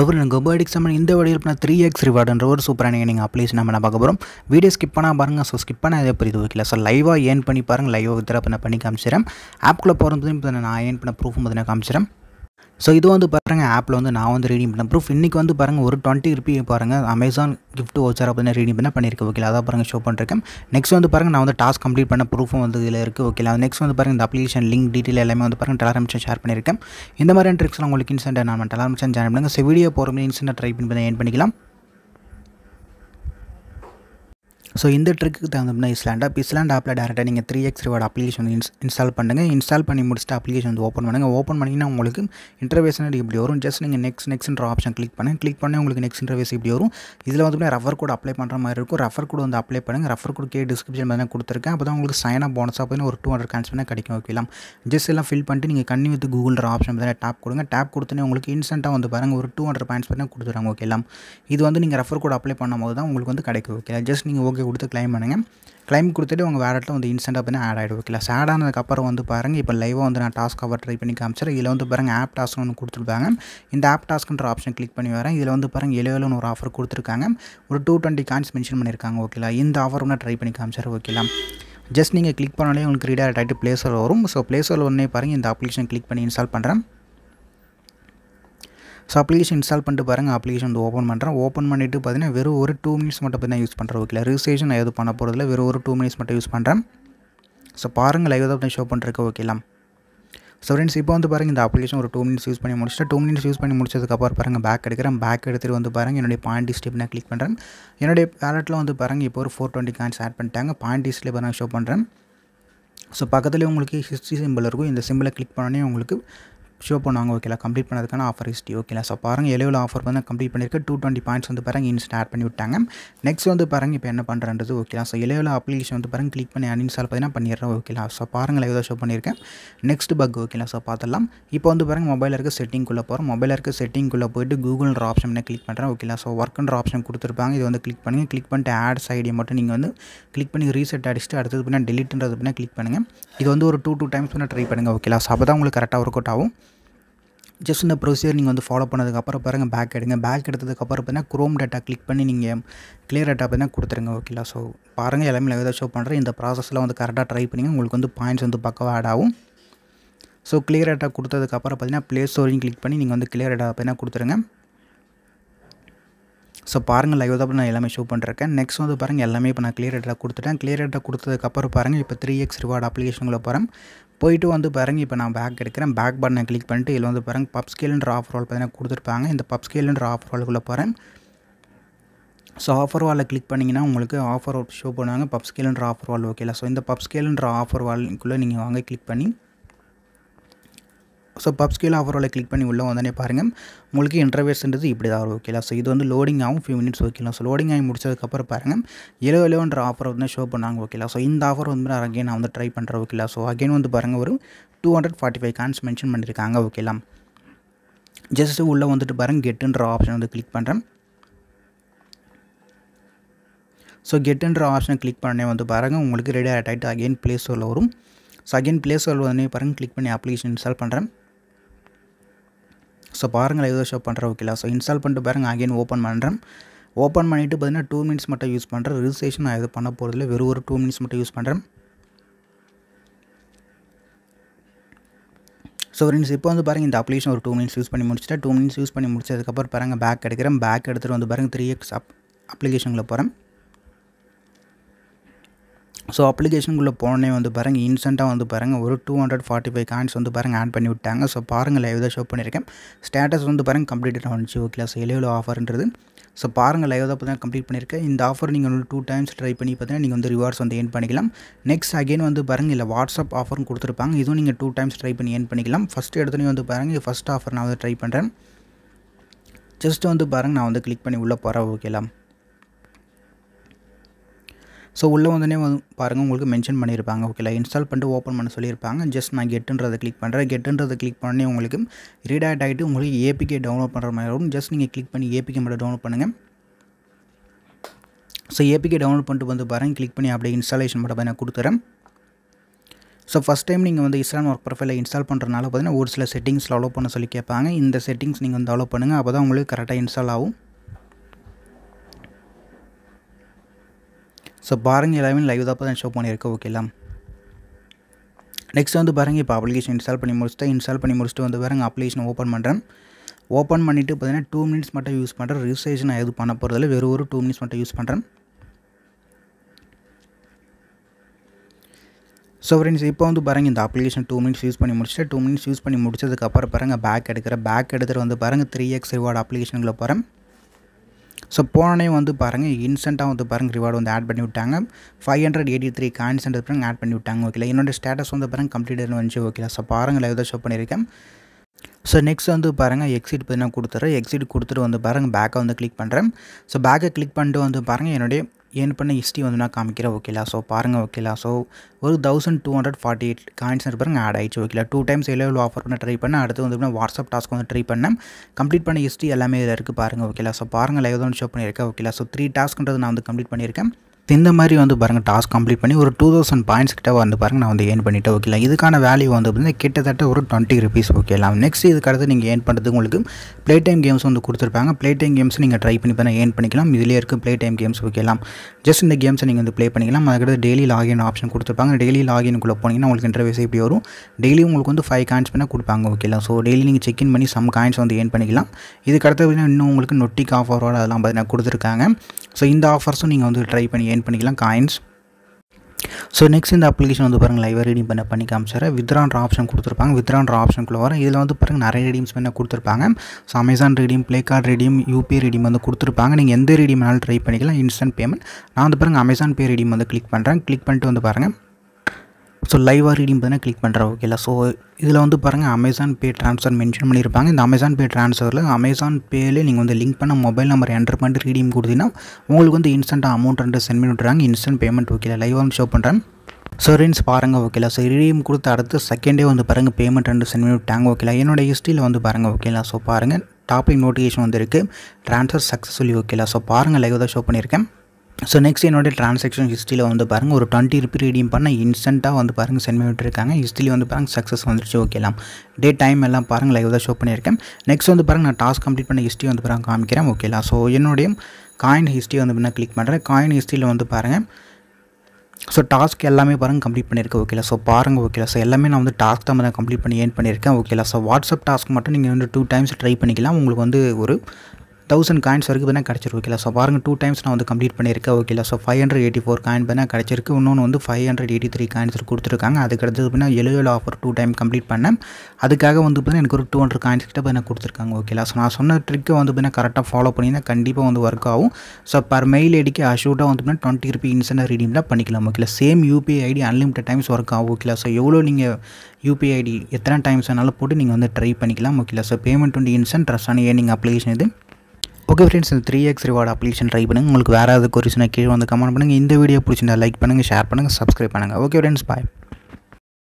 hello friend cupboard exam இந்த வழியில் பண்ண த்ரீ எக்ஸ் ரிவார்டுன்ற ஒரு சூப்பரான நீங்கள் அப்ளேஸ் நம்ம பார்க்க போகிறோம் வீடியோ ஸ்கிப் பண்ணால் பாருங்கள் ஸோ ஸ்கிப் பண்ணால் அதே புரியுது ஓகே ஸோ லைவாக ஏன் பண்ணி பாருங்கள் லைவாக வித்ரா பண்ண பண்ணி காமிச்சிடறேன் ஆப்பில் போகிறது நான் ஏன் பண்ண ப்ரூஃப் நான் காமிச்சிடறேன் ஸோ இது வந்து பாருங்கள் ஆப்பில் வந்து நான் வந்து ரீடிங் பண்ண ப்ரூஃப் இன்றைக்கி வந்து பாருங்கள் ஒரு டுவெண்ட்டி ருபி பாருங்கள் அமேசான் கிஃப்ட் ஓச்சர் அப்படின்னு ரீடிங் பண்ண பண்ணியிருக்கேன் ஓகே அதான் பாருங்கள் ஷோ பண்ணிருக்கேன் நெக்ஸ்ட் வந்து பாருங்கள் நான் வந்து டாஸ்க் கம்ப்ளீட் பண்ண ப்ரூஃபும் வந்து இதில் இருக்குது ஓகே நெக்ஸ்ட் வந்து பாருங்கள் இந்த அப்ளிகேஷன் லிங்க் டீட்டெயில் எல்லாமே வந்து பாருங்கள் டெலாரமிஷன் ஷேர் பண்ணியிருக்கேன் இந்த மாதிரியான ட்ரிக்ஸ்லாம் உங்களுக்கு இன்சென்ட் நான் டெலாரமிஷன் ஜாயின் பண்ணுங்கள் ஸோ வீடியோ போகிற மாதிரி இன்சென்ட் ட்ரை பண்ணி ஏன் பண்ணிக்கலாம் ஸோ இந்த ட்ரிக்கு தகுந்தோம்னா இஸ்லாண்ட் ஆப் இஸ்லாண்ட் ஆப்பில் டேரெக்டாக நீங்கள் த்ரீ எக்ஸ் ரிவார்டு அப்ளிகேஷன் இன்ஸ் இன்ஸ்டால் பண்ணுங்கள் இன்ஸ்டால் பண்ணி முடிச்சுட்டு அப்ளிகேஷன் வந்து ஓப்பன் பண்ணுங்கள் ஓப்பன் பண்ணிங்கன்னா உங்களுக்கு இன்டர்வேஸ்னு இப்படி வரும் ஜஸ்ட் நீங்கள் நெக்ஸ்ட் நெக்ஸ்ட்ன்ற ஆப்ஷன் கிளிக் பண்ணேன் கிளிக் பண்ணி உங்களுக்கு நெக்ஸ்ட் இன்டர்வேஸ் இப்படி வரும் இதில் வந்து ரஃபர் கோட் அப்ளை பண்ணுற மாதிரி இருக்கும் ரஃபர் கோட் வந்து அப்ளை பண்ணுங்கள் ரெஃபர் கோட் கே டிஸ்கிரிப்ஷன் பண்ணி கொடுத்துருக்கேன் அப்போ தான் உங்களுக்கு சைன் போனஸாக போய் ஒரு டூ ஹண்ட்ரட் கான்ஸ் பண்ணி கிடைக்கும் ஓகேலாம் ஜஸ்ட் எல்லாம் ஃபில் பண்ணிட்டு நீங்கள் கண்ணி வித்து கூகுள்ற ஆப்ஷன் தான் டேப் கொடுங்க டேப் கொடுத்தனே உங்களுக்கு இன்ஸ்டண்ட்டாக வந்து பாருங்கள் ஒரு டூ ஹண்ட்ரட் பாயிண்ட்ஸ் பண்ணி கொடுத்துருவாங்க ஓகேலாம் இது வந்து நீங்கள் ரெஃபர் கோட் அப்ளை பண்ணும்போது தான் உங்களுக்கு வந்து கிடைக்கும் ஓகே ஜஸ்ட் நீங்கள் ஓகே உங்களுக்கு கொடுத்து கிளைம் பண்ணுங்கள் கிளைம் கொடுத்துட்டு உங்கள் வேலெட்டில் வந்து இன்ஸ்டண்ட்டாக பண்ணி ஆட் ஆகிடும் ஓகே ஆட் ஆனதுக்கப்புறம் வந்து பாருங்கள் இப்போ லைவாக வந்து நான் டாஸ்க் அவர் ட்ரை பண்ணி காமிச்சிடும் இதில் வந்து பாருங்கள் ஆப் டாஸ்க் ஒன்று கொடுத்துருப்பாங்க இந்த ஆப் டாஸ்க்குன்ற ஆப்ஷன் கிளிக் பண்ணி வரேன் இதில் வந்து பாருங்கள் எழுவலன்னு ஒரு ஆஃபர் கொடுத்துருக்காங்க ஒரு டூ டுவெண்ட்டி காயின்ஸ் மென்ஷன் பண்ணியிருக்காங்க ஓகேங்களா இந்த ஆஃபர் ஒன்று ட்ரை பண்ணி காமிச்சார் ஓகேலாம் ஜஸ்ட் நீங்கள் கிளிக் பண்ணாலே உங்களுக்கு ரீடாக்ட் ஆகிட்டு ப்ளேஸ் வரும் ஸோ ப்ளேஸில் ஒன்றே பாருங்கள் இந்த அப்ளிகேஷன் கிளிக் பண்ணி இன்ஸ்டால் பண்ணுறேன் ஸோ அப்ளிகேஷன் இன்ஸ்டால் பண்ணிட்டு பாருங்கள் அப்ளிகேஷன் வந்து ஓப்பன் பண்ணுறேன் ஓப்பன் பண்ணிவிட்டு பார்த்தீங்கன்னா வெறும் ஒரு டூ மினிட்ஸ் மட்டும் பார்த்தீங்கன்னா யூஸ் பண்ணுறேன் ஓகே ரிஜிஸ்ட்ரேஷன் எதுவும் பண்ண போகிறதில்ல வெறும் ஒரு டூ மினிட்ஸ் மட்டும் யூஸ் பண்ணுறேன் ஸோ பாருங்கள் லைவ் தான் ஷோ பண்ணுறக்கு ஓகேலாம் ஸோ ஃப்ரெண்ட்ஸ் இப்போ வந்து பாருங்கள் இந்த அப்ளிகேஷன் ஒரு டூ மினிட்ஸ் யூஸ் பண்ணி முடிச்சுட்டு டூ மினிட்ஸ் யூஸ் பண்ணி முடிச்சதுக்கப்புறம் பாருங்கள் பேக் எடுக்கிறேன் பேக் எடுத்துகிட்டு வந்து பாருங்கள் என்னுடைய பாயிண்ட் டிஸ்ட் நான் கிளிக் பண்ணுறேன் என்னுடைய வேலெட்டில் வந்து பாருங்கள் இப்போ ஒரு ஃபோர் டுவெண்ட்டி காயின்ஸ் ஆட் பண்ணிட்டாங்க பாயிண்ட் டிஸ்ட்லிப் நான் ஷோ பண்ணுறேன் ஸோ பக்கத்துலேயே உங்களுக்கு ஹிஸ்ட்ரி சிம்பிள் இருக்கும் இந்த சிம்பிளை கிளிக் பண்ணோன்னே உங்களுக்கு ஷோ பண்ணுவாங்க ஓகேலா கம்ப்ளீட் பண்ணதுக்கான ஆஃபர் ஹிஸ்ட்ரி ஓகேலா ஸோ பாருங்கள் எலவில் ஆஃபர் வந்து கம்ப்ளீட் பண்ணியிருக்கேன் டூ டுவெண்ட்டி பாயிண்ட்ஸ் வந்து பாருங்கள் இன்ஸ்ட் ஆட் பண்ணி விட்டாங்க நெக்ஸ்ட் வந்து பாருங்கள் இப்போ என்ன பண்ணுறது ஓகேலா ஸோ எலவில் அப்ளிகேஷன் வந்து பாருங்கள் கிளிக் பண்ணி அன்இன்ஸ்டால் பார்த்தீங்கன்னா பண்ணிடுறேன் ஓகேலா ஸோ பாருங்கள் எதாவது ஷோ பண்ணியிருக்கேன் நெக்ஸ்ட் பக் ஓகேலா ஸோ பார்த்துலாம் இப்போ வந்து பாருங்கள் மொபைல் இருக்க செட்டிங்குள்ளே போகிறோம் மொபைல் இருக்க செட்டிங்குள்ளே போயிட்டு கூகுள்ன்ற ஆப்ஷன் கிளிக் பண்ணுறேன் ஓகேலா ஸோ ஒர்க்குன்ற ஆப்ஷன் கொடுத்துருப்பாங்க இது வந்து கிளிக் பண்ணுங்கள் கிளிக் பண்ணிட்டு ஆட்ஸ் ஐடியை மட்டும் நீங்கள் வந்து கிளிக் பண்ணி ரீசெட் அடிச்சுட்டு அடுத்தது பின்னா டெலிட்டுன்றது பின்னா கிளிக் பண்ணுங்கள் இது வந்து ஒரு டூ டூ டைம்ஸ் பண்ணால் ட்ரை பண்ணுங்கள் ஓகேலா ஸோ அப்போ தான் உங்களுக்கு கரெக்டாக ஒர்க் அவுட் ஆகும் ஜஸ்ட் இந்த ப்ரொசீஜர் நீங்கள் வந்து ஃபாலோ பண்ணதுக்கப்புறம் பாருங்கள் பேக் எடுங்க பேக் எடுத்ததுக்கப்புறம் பார்த்தீங்கன்னா குரோம் டேட்டா கிளிக் பண்ணி நீங்கள் கிளியர் டேட்டா பார்த்தீங்கன்னா கொடுத்துருங்க ஓகேலா ஸோ பாருங்கள் எல்லாமே லைவாக ஷோ பண்ணுறேன் இந்த ப்ராசஸில் வந்து கரெக்டாக ட்ரை பண்ணிங்க உங்களுக்கு வந்து பாயிண்ட்ஸ் வந்து பக்கவாக ஆட் ஆகும் ஸோ கிளியர் டேட்டா கொடுத்ததுக்கப்புறம் பார்த்தீங்கன்னா ப்ளே ஸ்டோரிங் கிளிக் பண்ணி நீங்கள் வந்து கிளியர் டேட்டா பார்த்தீங்கன்னா கொடுத்துருங்க ஸோ பாருங்கள் லைவ் தான் நான் எல்லாமே ஷோ பண்ணுறேன் நெக்ஸ்ட் வந்து பாருங்கள் எல்லாமே இப்போ நான் கிளியர் ஹெட்டாக கொடுத்துட்டேன் கிளியர் ஹெட்டாக கொடுத்ததுக்கப்புறம் பாருங்கள் இப்போ த்ரீ எக்ஸ் ரிவார்டு அப்ளிகேஷனுக்குள்ளே போகிறேன் போயிட்டு வந்து பாருங்கள் இப்போ நான் பேக் எடுக்கிறேன் பேக் பட்டனை கிளிக் பண்ணிட்டு இதில் வந்து பாருங்கள் பப் ஸ்கேலுன்ற ஆஃபர் வால் பார்த்தீங்கன்னா கொடுத்துருப்பாங்க இந்த பப் ஸ்கேலுன்ற ஆஃபர் ஆளுக்குள்ளே போகிறேன் ஸோ ஆஃபர் வாலில் கிளிக் பண்ணிங்கன்னா உங்களுக்கு ஆஃபர் ஷோ பண்ணுவாங்க பப் ஆஃபர் வால் ஓகேலா ஸோ இந்த பப் ஸ்கேலுன்ற ஆஃபர் வால்குள்ளே நீங்கள் வாங்க கிளிக் பண்ணி ஸோ பப் ஸ்கேல் ஆஃபரோவில் கிளிக் பண்ணி உள்ளே வந்தோடனே பாருங்கள் உங்களுக்கு இன்டர்வேஸ்ன்றது இப்படி தான் ஓகேலாம் ஸோ இது வந்து லோடிங் ஆகும் ஃபியூ மினிட்ஸ் ஓகேலாம் ஸோ லோடிங் ஆகி முடிச்சதுக்கப்புறம் பாருங்கள் எலோ எலோன்ற ஆஃபர் வந்து ஷோ பண்ணாங்க ஓகேலாம் ஸோ இந்த ஆஃபர் வந்து நான் நான் வந்து ட்ரை பண்ணுறேன் ஓகேலா ஸோ அகைன் வந்து பாருங்கள் ஒரு two hundred forty five coins mention பண்ணியிருக்காங்க ஓகேலாம் ஜஸ்ட்டு உள்ளே வந்துட்டு பாருங்கள் கெட்டுன்ற ஆப்ஷன் வந்து கிளிக் பண்ணுறேன் ஸோ கெட்டுன்ற ஆப்ஷனை கிளிக் பண்ணே வந்து பாருங்கள் உங்களுக்கு ரெடி ஆகிட்டு அகெயின் ப்ளே வரும் ஸோ அகெயின் ப்ளே ஸ்டோரில் வந்து பாருங்கள் கிளிக் பண்ணி அப்ளிகேஷன் இன்ஸ்டால் பண்ணுறேன் ஸோ பாருங்கள் ஏதோ ஷோ பண்ணுற ஓகேலா ஸோ இன்ஸ்டால் பண்ணிட்டு பாருங்கள் அகைன் ஓப்பன் பண்ணுறேன் ஓப்பன் பண்ணிவிட்டு பார்த்தீங்கன்னா டூ மினிட்ஸ் மட்டும் யூஸ் பண்ணுறேன் ரிஜிஸ்ட்ரேஷன் நான் எதுவும் பண்ண போகிறதில்ல வெறும் ஒரு டூ மினிட்ஸ் மட்டும் யூஸ் பண்ணுறேன் ஸோ ஃப்ரெண்ட்ஸ் இப்போ வந்து பாருங்கள் இந்த அப்ளிகேஷன் ஒரு டூ மினிட்ஸ் யூஸ் பண்ணி முடிச்சுட்டு டூ மினிட்ஸ் யூஸ் பண்ணி முடிச்சதுக்கப்புறம் பாருங்கள் பேக் எடுக்கிறேன் பேக் எடுத்துகிட்டு வந்து பாருங்கள் த்ரீ எக்ஸ் அப் அப்ளிகேஷனில் போகிறேன் ஸோ அப்ளிகேஷனுக்குள்ளே போனே வந்து பாருங்கள் இன்ஸ்டண்ட்டாக வந்து பாருங்கள் ஒரு two hundred forty five coins வந்து பாருங்கள் ஆட் பண்ணி விட்டாங்க ஸோ பாருங்கள் லைவ் தான் ஷோ பண்ணியிருக்கேன் ஸ்டேட்டஸ் வந்து பாருங்கள் கம்ப்ளீட்டட் வந்துச்சு ஓகே ஸோ எவ்வளோ ஆஃபர்ன்றது ஸோ பாருங்கள் லைவ் தான் பார்த்தீங்கன்னா கம்ப்ளீட் பண்ணியிருக்கேன் இந்த ஆஃபர் நீங்கள் வந்து டூ டைம்ஸ் ட்ரை பண்ணி பார்த்தீங்கன்னா நீங்கள் வந்து ரிவார்ட்ஸ் வந்து ஏன் பண்ணிக்கலாம் நெக்ஸ்ட் அகைன் வந்து பாருங்கள் இல்லை வாட்ஸ்அப் ஆஃபரும் கொடுத்துருப்பாங்க இதுவும் நீங்கள் டூ டைம்ஸ் ட்ரை பண்ணி ஏன் பண்ணிக்கலாம் ஃபஸ்ட் எடுத்துனே வந்து பாருங்கள் ஃபஸ்ட் ஆஃபர் நான் வந்து ட்ரை பண்ணுறேன் ஜஸ்ட் வந்து பாருங்கள் நான் வந்து கிளிக் பண்ணி உள்ளே போகிறேன் ஓகேலாம் ஸோ உள்ளே வந்தோடனே பாருங்கள் உங்களுக்கு மென்ஷன் பண்ணியிருப்பாங்க ஓகேலா இன்ஸ்டால் பண்ணிட்டு ஓப்பன் பண்ண சொல்லியிருப்பாங்க ஜஸ்ட் நான் கெட்டுன்றதை கிளிக் பண்ணுறேன் கெட்டுன்றதை கிளிக் பண்ணி உங்களுக்கு ரீடாக்ட் ஆகிட்டு உங்களுக்கு ஏபிகே டவுன்லோட் பண்ணுற மாதிரி வரும் ஜஸ்ட் நீங்கள் கிளிக் பண்ணி ஏபிகே மட்டும் டவுன்லோட் பண்ணுங்கள் ஸோ ஏபிகே டவுன்லோட் பண்ணிட்டு வந்து பாருங்கள் கிளிக் பண்ணி அப்படியே இன்ஸ்டாலேஷன் மட்டும் நான் கொடுத்துறேன் ஸோ ஃபஸ்ட் டைம் நீங்கள் வந்து இஸ்ரான் ஒர்க் ப்ரொஃபைலை இன்ஸ்டால் பண்ணுறதுனால பார்த்தீங்கன்னா ஒரு சில செட்டிங்ஸில் அலோவ் பண்ண சொல்லி கேட்பாங்க இந்த செட்டிங்ஸ் நீங்கள் வந்து அலோவ் பண்ணுங்கள் அப்போ தான் உங்களுக்கு கரெக்டாக இன்ஸ்டால் ஆகும் ஸோ பாருங்க எல்லாமே லைவ் தான் தான் ஷோ பண்ணியிருக்கேன் ஓகேலாம் நெக்ஸ்ட் வந்து பாருங்கள் இப்போ அப்ளிகேஷன் இன்ஸ்டால் பண்ணி முடிச்சுட்டு இன்ஸ்டால் பண்ணி முடிச்சுட்டு வந்து பாருங்கள் அப்ளிகேஷன் ஓப்பன் பண்ணுறேன் ஓப்பன் பண்ணிவிட்டு பார்த்தீங்கன்னா டூ மினிட்ஸ் மட்டும் யூஸ் பண்ணுறேன் ரிஜிஸ்ட்ரேஷன் நான் எதுவும் பண்ண போகிறதில்ல வெறும் ஒரு டூ மினிட்ஸ் மட்டும் யூஸ் பண்ணுறேன் ஸோ ஃப்ரெண்ட்ஸ் இப்போ வந்து பாருங்கள் இந்த அப்ளிகேஷன் டூ மினிட்ஸ் யூஸ் பண்ணி முடிச்சுட்டு டூ மினிட்ஸ் யூஸ் பண்ணி முடிச்சதுக்கப்புறம் பாருங்கள் பேக் எடுக்கிற பேக் எடுத்துகிட்டு வந்து பாருங்கள் த்ரீ எக்ஸ் ரிவார்டு அப்ளிகேஷனுக்குள்ளே போகிறேன் ஸோ போனனையும் வந்து பாருங்கள் இன்ஸ்டண்ட்டாக வந்து பாருங்கள் ரிவார்டு வந்து ஆட் பண்ணி விட்டாங்க five hundred eighty three coins வந்து பாருங்கள் ஆட் பண்ணி விட்டாங்க ஓகே என்னோட ஸ்டேட்டஸ் வந்து பாருங்கள் கம்ப்ளீட் வந்துச்சு ஓகே ஸோ பாருங்கள் லைவ் தான் ஷோ பண்ணியிருக்கேன் ஸோ நெக்ஸ்ட் வந்து பாருங்கள் எக்ஸிட் பார்த்தீங்கன்னா கொடுத்துட்றேன் எக்ஸிட் கொடுத்துட்டு வந்து பாருங்கள் பேக்கை வந்து கிளிக் பண்ணுறேன் ஸோ பேக்கை கிளிக் பண்ணிட்டு வந்து பாருங்கள் என்னுடைய ஏன் பண்ண ஹிஸ்ட்ரி வந்து நான் காமிக்கிறேன் ஓகேலா ஸோ பாருங்கள் ஓகேலா ஸோ ஒரு thousand two hundred forty eight coins பாருங்க ஆட் ஆயிடுச்சு ஓகேலா டூ டைம்ஸ் எல்லோ எவ்வளோ ஆஃபர் பண்ண ட்ரை பண்ணேன் அடுத்து வந்து வாட்ஸ்அப் டாஸ்க் வந்து ட்ரை பண்ணேன் கம்ப்ளீட் பண்ண ஹிஸ்ட்ரி எல்லாமே இதில் இருக்குது பாருங்கள் ஓகேலா ஸோ பாருங்கள் லைவ் தான் ஷோ பண்ணியிருக்கேன் ஓகேலா ஸோ த்ரீ டாஸ்க்ன்றது நான் வந்து கம்ப்ளீட் பண்ணியிருக்கேன் இந்த மாதிரி வந்து பாருங்கள் டாஸ்க் கம்ப்ளீட் பண்ணி ஒரு டூ தௌசண்ட் பாயிண்ட்ஸ் கிட்ட வந்து பாருங்கள் நான் வந்து ஏன் பண்ணிவிட்டு ஓகேலாம் இதுக்கான வேல்யூ வந்து பார்த்தீங்கன்னா கிட்டத்தட்ட ஒரு டுவெண்ட்டி ருபீஸ் ஓகேலாம் நெக்ஸ்ட் இதுக்கடுத்து நீங்கள் ஏன் பண்ணுறது உங்களுக்கு ப்ளே டைம் கேம்ஸ் வந்து கொடுத்துருப்பாங்க ப்ளே டைம் கேம்ஸ் நீங்கள் ட்ரை பண்ணி பண்ண ஏன் பண்ணிக்கலாம் இதிலே இருக்குது ப்ளே டைம் கேம்ஸ் ஓகேலாம் ஜஸ்ட் இந்த கேம்ஸை நீங்கள் வந்து ப்ளே பண்ணிக்கலாம் அதுக்கடுத்து டெய்லி லாகின் ஆப்ஷன் கொடுத்துருப்பாங்க டெய்லி லாகின்குள்ளே போனீங்கன்னா உங்களுக்கு இன்டர்வேஸ் எப்படி வரும் டெய்லி உங்களுக்கு வந்து ஃபைவ் காயின்ஸ் பண்ணால் கொடுப்பாங்க ஓகேலாம் ஸோ டெய்லி நீங்கள் செக் இன் பண்ணி சம் காயின்ஸ் வந்து ஏன் பண்ணிக்கலாம் இதுக்கடுத்து பார்த்தீங்கன்னா இன்னும் உங்களுக்கு நொட்டி காஃபரோட அதெல்லாம் பார்த்தீங்கன்னா கொடுத்துருக்காங்க ஸோ இந்த ஆஃபர்ஸும் நீங்கள் வந்து ட்ரை பண்ணி ஏன் பண்ணிக்கலாம் காயின்ஸ் ஸோ நெக்ஸ்ட் இந்த அப்ளிகேஷன் வந்து பாருங்கள் லைவாக ரீடிம் பண்ண பண்ணி காமிச்சார் வித்ரான்ற ஆப்ஷன் கொடுத்துருப்பாங்க வித்ரான்ற ஆப்ஷனுக்குள்ள வரும் இதில் வந்து பாருங்கள் நிறைய ரீடிம்ஸ் பண்ண கொடுத்துருப்பாங்க so Amazon redeem play card redeem UPI redeem வந்து கொடுத்துருப்பாங்க நீங்கள் எந்த ரீடியம் வேணாலும் ட்ரை பண்ணிக்கலாம் இன்ஸ்டன்ட் பேமெண்ட் நான் வந்து பாருங்கள் அமேசான் பே ரீடியம் வந்து கிளிக் பண்ணுறேன் கிளிக் பண்ணிட்டு வந்து பாருங்கள் ஸோ லைவாக ரீடிங் பார்த்தீங்கன்னா கிளிக் பண்ணுறேன் ஓகேல ஸோ இதில் வந்து பாருங்கள் அமேசான் பே ட்ரான்ஸ்ஃபர் மென்ஷன் பண்ணியிருப்பாங்க இந்த அமேசான் பே ட்ரான்ஸ்ஃபரில் அமேசான் பேலே நீங்கள் வந்து லிங்க் பண்ண மொபைல் நம்பர் என்டர் பண்ணிட்டு ரீடிங் கொடுத்தீங்கன்னா உங்களுக்கு வந்து இன்ஸ்டண்ட்டாக அமௌண்ட் ரெண்டு சென்ட் பண்ணி விட்றாங்க இன்ஸ்டன்ட் பேமெண்ட் லைவ் லைவாக ஷோ பண்ணுறேன் ஸோ ரீன்ஸ் பாருங்கள் ஓகேலா ஸோ ரீடியம் கொடுத்து அடுத்து செகண்டே வந்து பாருங்கள் பேமெண்ட் ரெண்டு சென்ட் பண்ணி விட்டாங்க ஓகேலா என்னோட ஹிஸ்ட்ரியில் வந்து பாருங்கள் ஓகேலா ஸோ பாருங்கள் டாப்பிங் நோட்டிஃபிகேஷன் இருக்குது ட்ரான்ஸ்ஃபர் சக்ஸஸ்ஃபுல்லி ஓகேலா ஸோ பாருங்கள் லைவ் தான் ஷோ பண்ணியிருக்கேன் ஸோ நெக்ஸ்ட் என்னோடய ட்ரான்சாக்ஷன் ஹிஸ்ட்ரியில் வந்து பாருங்கள் ஒரு டுவெண்ட்டி ருபி ரீடியம் பண்ண இன்ஸ்டண்ட்டாக வந்து பாருங்கள் சென்ட் இருக்காங்க ஹிஸ்ட்ரியில் வந்து பாருங்கள் சக்ஸஸ் வந்துருச்சு ஓகேலாம் டே டைம் எல்லாம் பாருங்கள் லைவ் தான் ஷோ பண்ணியிருக்கேன் நெக்ஸ்ட் வந்து பாருங்கள் நான் டாஸ்க் கம்ப்ளீட் பண்ண ஹிஸ்ட்ரி வந்து பாருங்கள் காமிக்கிறேன் ஓகேலாம் ஸோ என்னுடைய காயின் ஹிஸ்ட்ரி வந்து பின்னா கிளிக் பண்ணுறேன் காயின் ஹிஸ்ட்ரியில் வந்து பாருங்கள் ஸோ டாஸ்க் எல்லாமே பாருங்கள் கம்ப்ளீட் பண்ணியிருக்கேன் ஓகேலா ஸோ பாருங்கள் ஓகேலா ஸோ எல்லாமே நான் வந்து டாஸ்க் தான் கம்ப்ளீட் பண்ணி ஏன் பண்ணியிருக்கேன் ஓகேலா ஸோ வாட்ஸ்அப் டாஸ்க் மட்டும் நீங்கள் வந்து டூ டைம்ஸ் ட்ரை பண்ணிக்கலாம் உங்களுக்கு வந்து ஒரு தௌசண்ட் காயின்ஸ் வரைக்கும் பார்த்தா கிடச்சிருக்கு ஓகேலா ஸோ பாருங்கள் டூ டைம்ஸ் நான் வந்து கம்ப்ளீட் பண்ணியிருக்கேன் ஓகேலா so five hundred eighty four coin பண்ணால் கிடச்சிருக்கு இன்னொன்று வந்து five hundred eighty three coins கொடுத்துருக்காங்க அதுக்கடுத்து பார்த்தீங்கன்னா எழுவேல ஆஃபர் டூ டைம் கம்ப்ளீட் பண்ணேன் அதுக்காக வந்து பார்த்தீங்கன்னா எனக்கு ஒரு டூ ஹண்ட்ரட் காயின்ஸ் கிட்ட பார்த்தா கொடுத்துருக்காங்க ஓகேலா ஸோ நான் சொன்ன ட்ரிக்கை வந்து பார்த்தீங்கன்னா கரெக்டாக ஃபாலோ பண்ணிங்கன்னா கண்டிப்பாக வந்து ஒர்க் ஆகும் ஸோ பர் மெயில் ஐடிக்கு அஷூட்டாக வந்து பார்த்தீங்கன்னா டுவெண்ட்டி ருபி இன்சென்ட் ரீடிங்லாம் பண்ணிக்கலாம் ஓகேலா same UPI ID unlimited times work ஆகும் ஓகேலா ஸோ எவ்வளோ நீங்கள் யூபிஐ ஐடி எத்தனை டைம்ஸ் வேணாலும் போட்டு நீங்கள் வந்து ட்ரை பண்ணிக்கலாம் ஓகேலா ஸோ பேமெண்ட் வந்து இன்சென்ட் ட்ரெஸ்ஸான ஏர்னிங் அப்ளிகேஷன் இது ஓகே ஃப்ரெண்ட்ஸ் இந்த three X reward application try பண்ணுங்கள் உங்களுக்கு வேறு ஏதாவது கொரிஷனாக கீழே வந்து கமெண்ட் பண்ணுங்கள் இந்த வீடியோ பிடிச்சிருந்தா லைக் பண்ணுங்கள் ஷேர் பண்ணுங்கள் சப்ஸ்கிரைப் பண்ணுங்கள் ஓகே ஃப்ரெண்ட்ஸ் பாய்